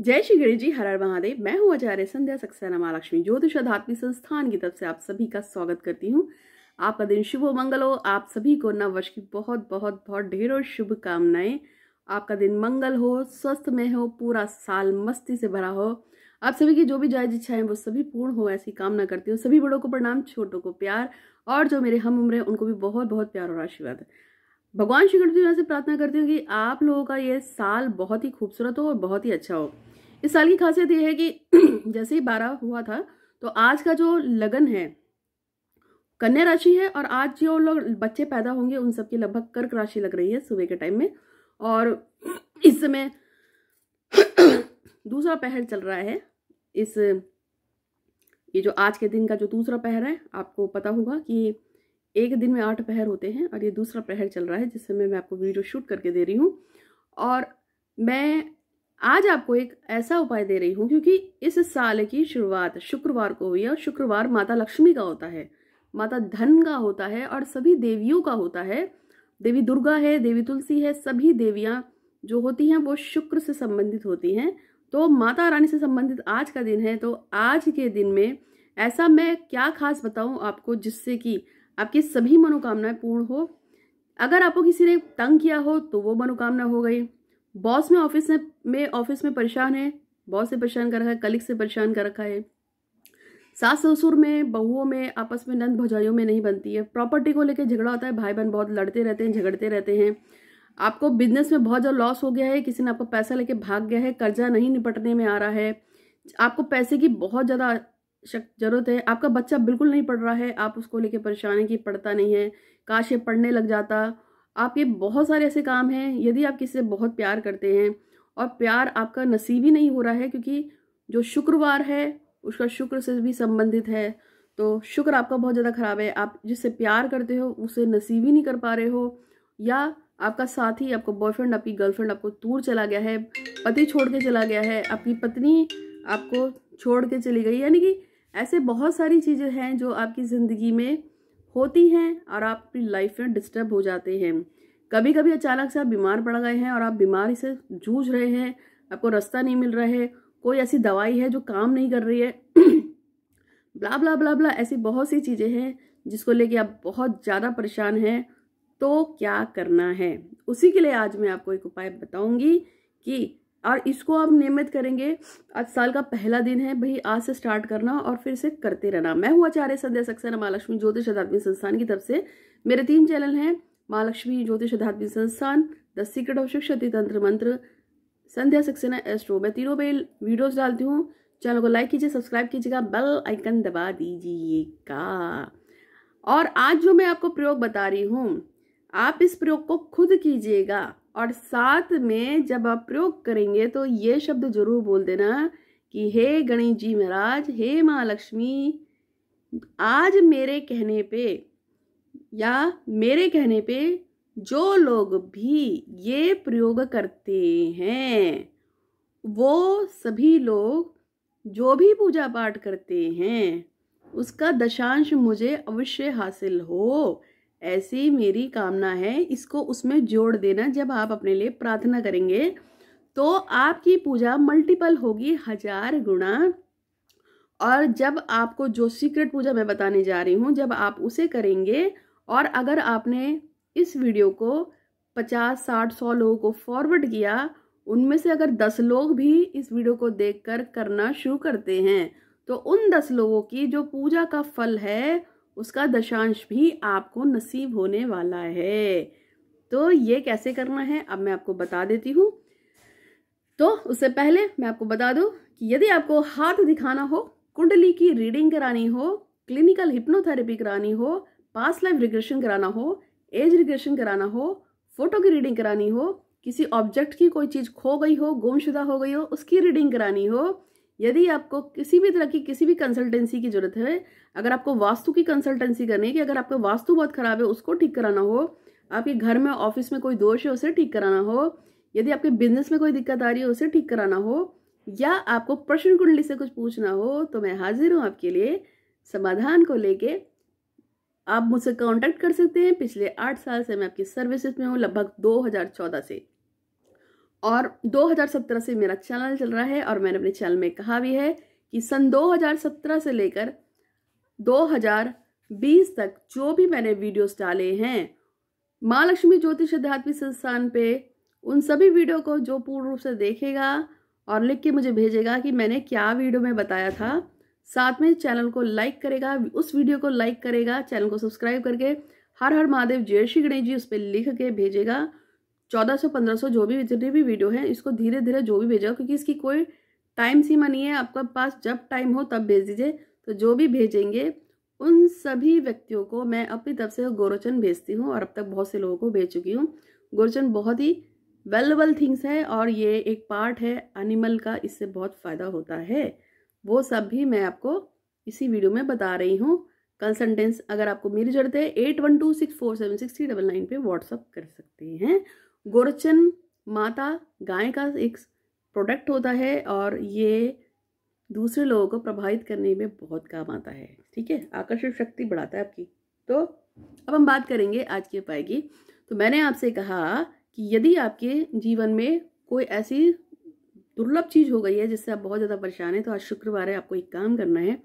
जय श्री गणेश जी हर महादेव मैं हूं आचार्य संध्या सक्सेना महालक्ष्मी ज्योतिष आध्यात्मिक संस्थान की तरफ से आप सभी का स्वागत करती हूं आपका दिन शुभ मंगल हो आप सभी को नववर्ष की बहुत बहुत बहुत ढेरों शुभकामनाएं आपका दिन मंगल हो स्वस्थ में हो पूरा साल मस्ती से भरा हो आप सभी की जो भी जायज इच्छाएं वो सभी पूर्ण हो ऐसी कामना करती हूँ सभी बड़ों को प्रणाम छोटों को प्यार और जो मेरे हम उम्र हैं उनको भी बहुत बहुत प्यार और आशीर्वाद है भगवान श्री गणपति से प्रार्थना करती हूँ कि आप लोगों का ये साल बहुत ही खूबसूरत हो और बहुत ही अच्छा हो इस साल की खासियत ये है कि जैसे ही बारह हुआ था तो आज का जो लगन है कन्या राशि है और आज जो लोग बच्चे पैदा होंगे उन सबकी लगभग कर्क राशि लग रही है सुबह के टाइम में और इस समय दूसरा पहर चल रहा है इस ये जो आज के दिन का जो दूसरा पहर है आपको पता होगा कि एक दिन में आठ पहर होते हैं और ये दूसरा पहर चल रहा है जिस समय मैं आपको वीडियो शूट करके दे रही हूँ और मैं आज आपको एक ऐसा उपाय दे रही हूँ क्योंकि इस साल की शुरुआत शुक्रवार को हुई है और शुक्रवार माता लक्ष्मी का होता है माता धन का होता है और सभी देवियों का होता है देवी दुर्गा है देवी तुलसी है सभी देवियाँ जो होती हैं वो शुक्र से संबंधित होती हैं तो माता रानी से संबंधित आज का दिन है तो आज के दिन में ऐसा मैं क्या खास बताऊं आपको जिससे कि आपकी सभी मनोकामनाएं पूर्ण हो अगर आपको किसी ने तंग किया हो तो वो मनोकामना हो गई बॉस में ऑफिस में ऑफिस में परेशान है बॉस से परेशान कर रखा है कलिक से परेशान कर रखा है सास ससुर में बहुओं में आपस में नंद भजाइयों में नहीं बनती है प्रॉपर्टी को लेकर झगड़ा होता है भाई बहन बहुत लड़ते रहते हैं झगड़ते रहते हैं आपको बिजनेस में बहुत ज़्यादा लॉस हो गया है किसी ने आपको पैसा लेके भाग गया है कर्जा नहीं निपटने में आ रहा है आपको पैसे की बहुत ज़्यादा ज़रूरत है आपका बच्चा बिल्कुल नहीं पढ़ रहा है आप उसको लेके परेशान है कि पढ़ता नहीं है काश ये पढ़ने लग जाता आपके बहुत सारे ऐसे काम हैं यदि आप किसी से बहुत प्यार करते हैं और प्यार आपका नसीब ही नहीं हो रहा है क्योंकि जो शुक्रवार है उसका शुक्र से भी संबंधित है तो शुक्र आपका बहुत ज़्यादा ख़राब है आप जिससे प्यार करते हो उसे नसीब ही नहीं कर पा रहे हो या आपका साथी आपका बॉयफ्रेंड आपकी गर्लफ्रेंड आपको दूर चला गया है पति छोड़ के चला गया है आपकी पत्नी आपको छोड़ के चली गई यानी कि ऐसे बहुत सारी चीज़ें हैं जो आपकी ज़िंदगी में होती हैं और आप अपनी लाइफ में डिस्टर्ब हो जाते हैं कभी कभी अचानक से आप बीमार पड़ गए हैं और आप बीमारी से जूझ रहे हैं आपको रास्ता नहीं मिल रहा है कोई ऐसी दवाई है जो काम नहीं कर रही है ब्ला ब्ला ब्ला ब्ला ऐसी बहुत सी चीज़ें हैं जिसको लेके आप बहुत ज़्यादा परेशान हैं तो क्या करना है उसी के लिए आज मैं आपको एक उपाय बताऊंगी कि और इसको आप नियमित करेंगे आज साल का पहला दिन है भाई आज से स्टार्ट करना और फिर से करते रहना मैं हूँ आचार्य संध्या सक्सेना महालक्ष्मी ज्योतिष अध्यात्मिक संस्थान की तरफ से मेरे तीन चैनल हैं महालक्ष्मी ज्योतिष अध्यात्मिक संस्थान द सीक्रेट ऑफ शिक्षति तंत्र मंत्र संध्या सक्सेना एस्ट्रो मैं तीनों पे वीडियोज डालती हूँ चैनल को लाइक कीजिए सब्सक्राइब कीजिएगा बेल आइकन दबा दीजिएगा और आज जो मैं आपको प्रयोग बता रही हूँ आप इस प्रयोग को खुद कीजिएगा और साथ में जब आप प्रयोग करेंगे तो ये शब्द जरूर बोल देना कि हे गणेश जी महाराज हे माँ लक्ष्मी आज मेरे कहने पे या मेरे कहने पे जो लोग भी ये प्रयोग करते हैं वो सभी लोग जो भी पूजा पाठ करते हैं उसका दशांश मुझे अवश्य हासिल हो ऐसी मेरी कामना है इसको उसमें जोड़ देना जब आप अपने लिए प्रार्थना करेंगे तो आपकी पूजा मल्टीपल होगी हजार गुणा और जब आपको जो सीक्रेट पूजा मैं बताने जा रही हूँ जब आप उसे करेंगे और अगर आपने इस वीडियो को पचास साठ सौ लोगों को फॉरवर्ड किया उनमें से अगर दस लोग भी इस वीडियो को देखकर करना शुरू करते हैं तो उन दस लोगों की जो पूजा का फल है उसका दशांश भी आपको नसीब होने वाला है तो ये कैसे करना है अब मैं आपको बता देती हूँ तो उससे पहले मैं आपको बता दूँ कि यदि आपको हाथ दिखाना हो कुंडली की रीडिंग करानी हो क्लिनिकल हिप्नोथेरेपी करानी हो पास लाइफ रिग्रेशन कराना हो एज रिग्रेशन कराना हो फोटो की रीडिंग करानी हो किसी ऑब्जेक्ट की कोई चीज़ खो गई हो गुमशुदा हो गई हो उसकी रीडिंग करानी हो यदि आपको किसी भी तरह की किसी भी कंसल्टेंसी की जरूरत है अगर आपको वास्तु की कंसल्टेंसी करनी है कि अगर आपका वास्तु बहुत खराब है उसको ठीक कराना हो आपके घर में ऑफिस में कोई दोष है उसे ठीक कराना हो यदि आपके बिजनेस में कोई दिक्कत आ रही है उसे ठीक कराना हो या आपको प्रश्न कुंडली से कुछ पूछना हो तो मैं हाजिर हूँ आपके लिए समाधान को लेके आप मुझसे कांटेक्ट कर सकते हैं पिछले आठ साल से मैं आपकी सर्विसेज में हूँ लगभग 2014 से और 2017 से मेरा चैनल चल रहा है और मैंने अपने चैनल में कहा भी है कि सन 2017 से लेकर 2020 तक जो भी मैंने वीडियोस डाले हैं माँ लक्ष्मी ज्योतिष आध्यात्मिक संस्थान पे उन सभी वीडियो को जो पूर्ण रूप से देखेगा और लिख के मुझे भेजेगा कि मैंने क्या वीडियो में बताया था साथ में चैनल को लाइक करेगा उस वीडियो को लाइक करेगा चैनल को सब्सक्राइब करके हर हर महादेव जय श्री गणेश जी उस पर लिख के भेजेगा चौदह सौ पंद्रह सौ जो भी जितनी भी वीडियो है इसको धीरे धीरे जो भी भेजा क्योंकि इसकी कोई टाइम सीमा नहीं है आपके पास जब टाइम हो तब भेज दीजिए तो जो भी भेजेंगे उन सभी व्यक्तियों को मैं अपनी तरफ से गोरोचन भेजती हूँ और अब तक बहुत से लोगों को भेज चुकी हूँ गोरोचन बहुत ही वेलेबल थिंग्स है और ये एक पार्ट है एनिमल का इससे बहुत फ़ायदा होता है वो सब भी मैं आपको इसी वीडियो में बता रही हूँ कंसल्टेंस अगर आपको मेरी जरूरत है eight one two six four seven six three double nine पर व्हाट्सअप कर सकते हैं गोरचन माता गाय का एक प्रोडक्ट होता है और ये दूसरे लोगों को प्रभावित करने में बहुत काम आता है ठीक है आकर्षण शक्ति बढ़ाता है आपकी तो अब हम बात करेंगे आज के उपाय की तो मैंने आपसे कहा कि यदि आपके जीवन में कोई ऐसी दुर्लभ चीज़ हो गई है जिससे आप बहुत ज़्यादा परेशान हैं तो आज शुक्रवार है आपको एक काम करना है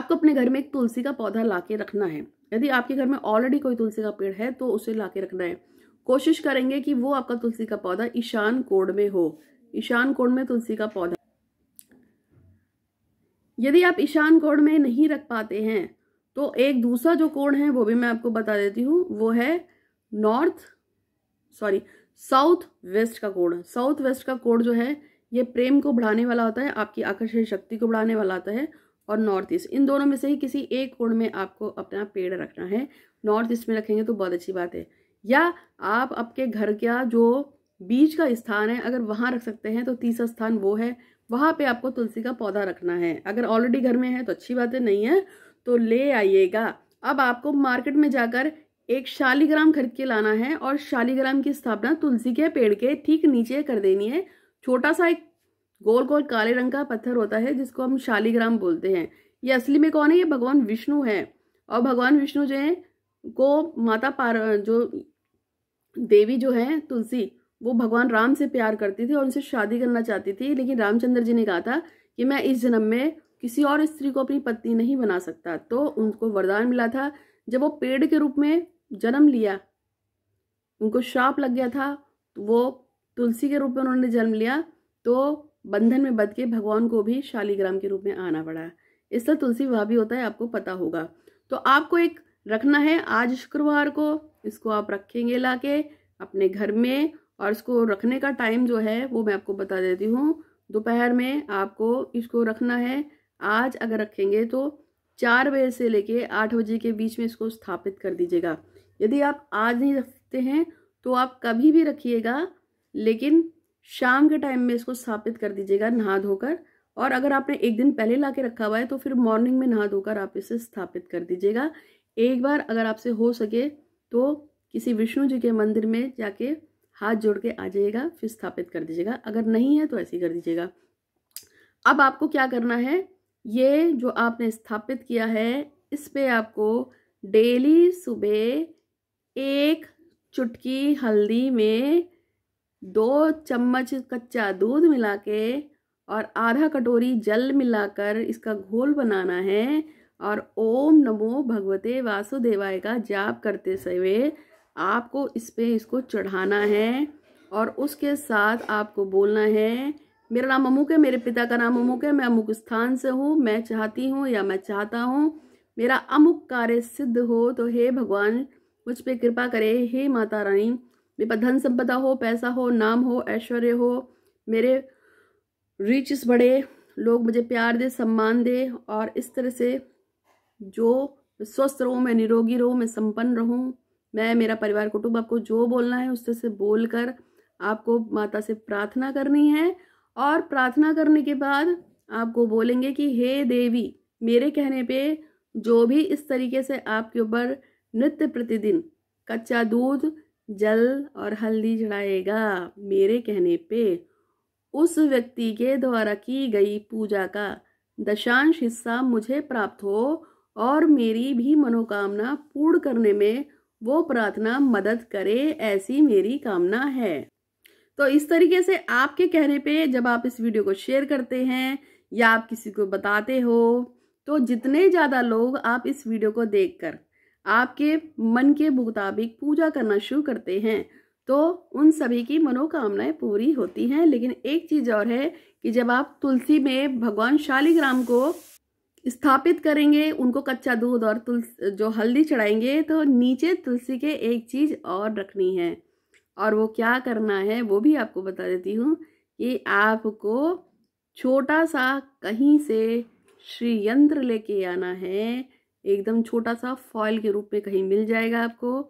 आपको अपने घर में एक तुलसी का पौधा ला के रखना है यदि आपके घर में ऑलरेडी कोई तुलसी का पेड़ है तो उसे ला के रखना है कोशिश करेंगे कि वो आपका तुलसी का पौधा ईशान कोण में हो ईशान कोण में तुलसी का पौधा यदि आप ईशान कोण में नहीं रख पाते हैं तो एक दूसरा जो कोण है वो भी मैं आपको बता देती हूँ वो है नॉर्थ सॉरी साउथ वेस्ट का कोण साउथ वेस्ट का कोण जो है ये प्रेम को बढ़ाने वाला होता है आपकी आकर्षण शक्ति को बढ़ाने वाला होता है और नॉर्थ ईस्ट इन दोनों में से ही किसी एक कोण में आपको अपना पेड़ रखना है नॉर्थ ईस्ट में रखेंगे तो बहुत अच्छी बात है या आप आपके घर का जो बीज का स्थान है अगर वहाँ रख सकते हैं तो तीसरा स्थान वो है वहाँ पे आपको तुलसी का पौधा रखना है अगर ऑलरेडी घर में है तो अच्छी बात है नहीं है तो ले आइएगा अब आपको मार्केट में जाकर एक शालीग्राम खरीद के लाना है और शालीग्राम की स्थापना तुलसी के पेड़ के ठीक नीचे कर देनी है छोटा सा एक गोल गोल काले रंग का पत्थर होता है जिसको हम शालीग्राम बोलते हैं ये असली में कौन है ये भगवान विष्णु है और भगवान विष्णु जो है को माता पार जो देवी जो है तुलसी वो भगवान राम से प्यार करती थी और उनसे शादी करना चाहती थी लेकिन रामचंद्र जी ने कहा था कि मैं इस जन्म में किसी और स्त्री को अपनी पत्नी नहीं बना सकता तो उनको वरदान मिला था जब वो पेड़ के रूप में जन्म लिया उनको श्राप लग गया था तो वो तुलसी के रूप में उन्होंने जन्म लिया तो बंधन में बद के भगवान को भी शालीग्राम के रूप में आना पड़ा इसलिए तुलसी वह भी होता है आपको पता होगा तो आपको एक रखना है आज शुक्रवार को इसको आप रखेंगे ला के अपने घर में और इसको रखने का टाइम जो है वो मैं आपको बता देती हूँ दोपहर में आपको इसको रखना है आज अगर रखेंगे तो चार बजे से लेके आठ बजे के बीच में इसको स्थापित कर दीजिएगा यदि आप आज नहीं रखते हैं तो आप कभी भी रखिएगा लेकिन शाम के टाइम में इसको स्थापित कर दीजिएगा नहा धोकर और अगर आपने एक दिन पहले ला के रखा हुआ है तो फिर मॉर्निंग में नहा धोकर आप इसे स्थापित कर दीजिएगा एक बार अगर आपसे हो सके तो किसी विष्णु जी के मंदिर में जाके हाथ जोड़ के आ जाइएगा फिर स्थापित कर दीजिएगा अगर नहीं है तो ऐसे ही कर दीजिएगा अब आपको क्या करना है ये जो आपने स्थापित किया है इस पर आपको डेली सुबह एक चुटकी हल्दी में दो चम्मच कच्चा दूध मिला के और आधा कटोरी जल मिलाकर इसका घोल बनाना है और ओम नमो भगवते वासुदेवाय का जाप करते समय आपको इस पे इसको चढ़ाना है और उसके साथ आपको बोलना है मेरा नाम अमुक है मेरे पिता का नाम अमुक है मैं अमुक स्थान से हूँ मैं चाहती हूँ या मैं चाहता हूँ मेरा अमुक कार्य सिद्ध हो तो हे भगवान मुझ पे कृपा करे हे माता रानी मेरे पास धन संपदा हो पैसा हो नाम हो ऐश्वर्य हो मेरे रिचस बढ़े लोग मुझे प्यार दे सम्मान दे और इस तरह से जो स्वस्थ रहूँ मैं निरोगी रहूँ मैं संपन्न रहूँ मैं मेरा परिवार कुटुंब आपको जो बोलना है उससे से बोल कर आपको माता से प्रार्थना करनी है और प्रार्थना करने के बाद आपको बोलेंगे कि हे देवी मेरे कहने पे जो भी इस तरीके से आपके ऊपर नित्य प्रतिदिन कच्चा दूध जल और हल्दी चढ़ाएगा मेरे कहने पे उस व्यक्ति के द्वारा की गई पूजा का दशांश हिस्सा मुझे प्राप्त हो और मेरी भी मनोकामना पूर्ण करने में वो प्रार्थना मदद करे ऐसी मेरी कामना है तो इस तरीके से आपके कहने पे जब आप इस वीडियो को शेयर करते हैं या आप किसी को बताते हो तो जितने ज़्यादा लोग आप इस वीडियो को देखकर आपके मन के मुताबिक पूजा करना शुरू करते हैं तो उन सभी की मनोकामनाएं पूरी होती हैं लेकिन एक चीज़ और है कि जब आप तुलसी में भगवान शालिग्राम को स्थापित करेंगे उनको कच्चा दूध और तुलसी जो हल्दी चढ़ाएंगे तो नीचे तुलसी के एक चीज़ और रखनी है और वो क्या करना है वो भी आपको बता देती हूँ कि आपको छोटा सा कहीं से श्री यंत्र लेके आना है एकदम छोटा सा फॉयल के रूप में कहीं मिल जाएगा आपको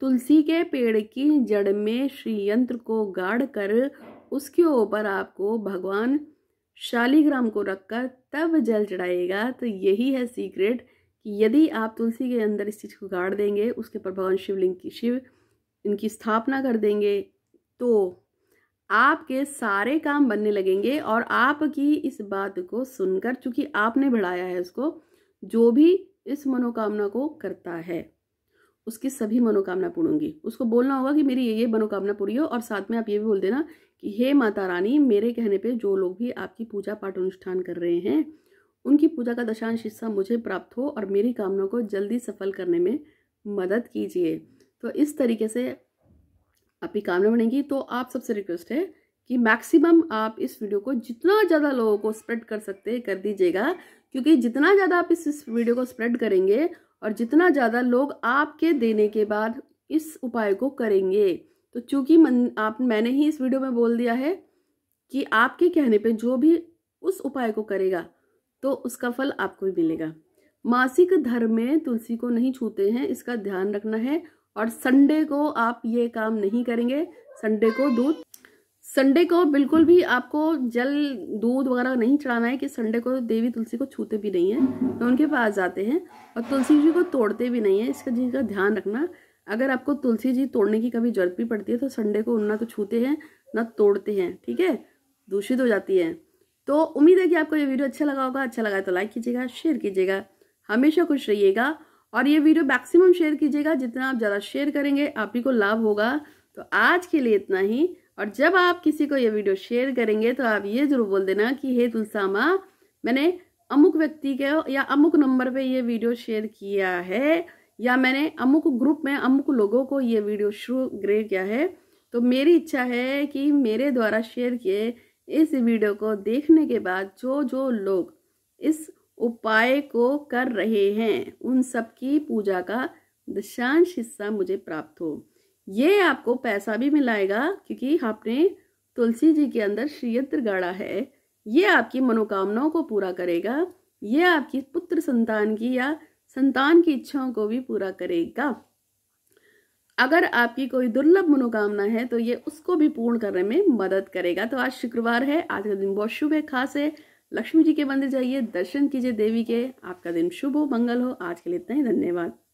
तुलसी के पेड़ की जड़ में श्री यंत्र को गाड़ कर उसके ऊपर आपको भगवान शालीग्राम को रखकर तब जल चढ़ाइएगा तो यही है सीक्रेट कि यदि आप तुलसी के अंदर इस चीज़ को गाड़ देंगे उसके ऊपर भगवान शिवलिंग की शिव इनकी स्थापना कर देंगे तो आपके सारे काम बनने लगेंगे और आपकी इस बात को सुनकर चूंकि आपने बढ़ाया है उसको जो भी इस मनोकामना को करता है उसकी सभी मनोकामना पूर्ण होंगी उसको बोलना होगा कि मेरी ये ये मनोकामना पूरी हो और साथ में आप ये भी बोल देना कि हे माता रानी मेरे कहने पे जो लोग भी आपकी पूजा पाठ अनुष्ठान कर रहे हैं उनकी पूजा का दशांश हिस्सा मुझे प्राप्त हो और मेरी कामना को जल्दी सफल करने में मदद कीजिए तो इस तरीके से आपकी कामना बनेगी तो आप सबसे रिक्वेस्ट है कि मैक्सिमम आप इस वीडियो को जितना ज़्यादा लोगों को स्प्रेड कर सकते कर दीजिएगा क्योंकि जितना ज़्यादा आप इस, इस वीडियो को स्प्रेड करेंगे और जितना ज़्यादा लोग आपके देने के बाद इस उपाय को करेंगे तो चूंकि आप मैंने ही इस वीडियो में बोल दिया है कि आपके कहने पे जो भी उस उपाय को करेगा तो उसका फल आपको भी मिलेगा मासिक धर्म में तुलसी को नहीं छूते हैं इसका ध्यान रखना है और संडे को आप ये काम नहीं करेंगे संडे को दूध संडे को बिल्कुल भी आपको जल दूध वगैरह नहीं चढ़ाना है कि संडे को देवी तुलसी को छूते भी नहीं है तो उनके पास जाते हैं और तुलसी जी को तोड़ते भी नहीं है इसका जिनका ध्यान रखना अगर आपको तुलसी जी तोड़ने की कभी जरूरत भी पड़ती है तो संडे को ना तो छूते हैं ना तोड़ते हैं ठीक है दूषित हो जाती है तो उम्मीद है कि आपको ये वीडियो अच्छा लगा होगा अच्छा लगा तो लाइक कीजिएगा शेयर कीजिएगा हमेशा खुश रहिएगा और ये वीडियो मैक्सिमम शेयर कीजिएगा जितना आप ज़्यादा शेयर करेंगे आप ही को लाभ होगा तो आज के लिए इतना ही और जब आप किसी को ये वीडियो शेयर करेंगे तो आप ये जरूर बोल देना कि हे तुलसामा मैंने अमुक व्यक्ति के या अमुक नंबर पे ये वीडियो शेयर किया है या मैंने अमुक ग्रुप में अमुक लोगों को ये वीडियो शुरू ग्रे किया है तो मेरी इच्छा है कि मेरे द्वारा शेयर किए इस वीडियो को देखने के बाद जो जो लोग इस उपाय को कर रहे हैं उन सब की पूजा का दशांश हिस्सा मुझे प्राप्त हो ये आपको पैसा भी मिलाएगा क्योंकि आपने तुलसी जी के अंदर श्रीयत्र गाड़ा है ये आपकी मनोकामनाओं को पूरा करेगा ये आपकी पुत्र संतान की या संतान की इच्छाओं को भी पूरा करेगा अगर आपकी कोई दुर्लभ मनोकामना है तो ये उसको भी पूर्ण करने में मदद करेगा तो आज शुक्रवार है आज का दिन बहुत शुभ है खास है लक्ष्मी जी के मंदिर जाइए दर्शन कीजिए देवी के आपका दिन शुभ हो मंगल हो आज के लिए इतना ही धन्यवाद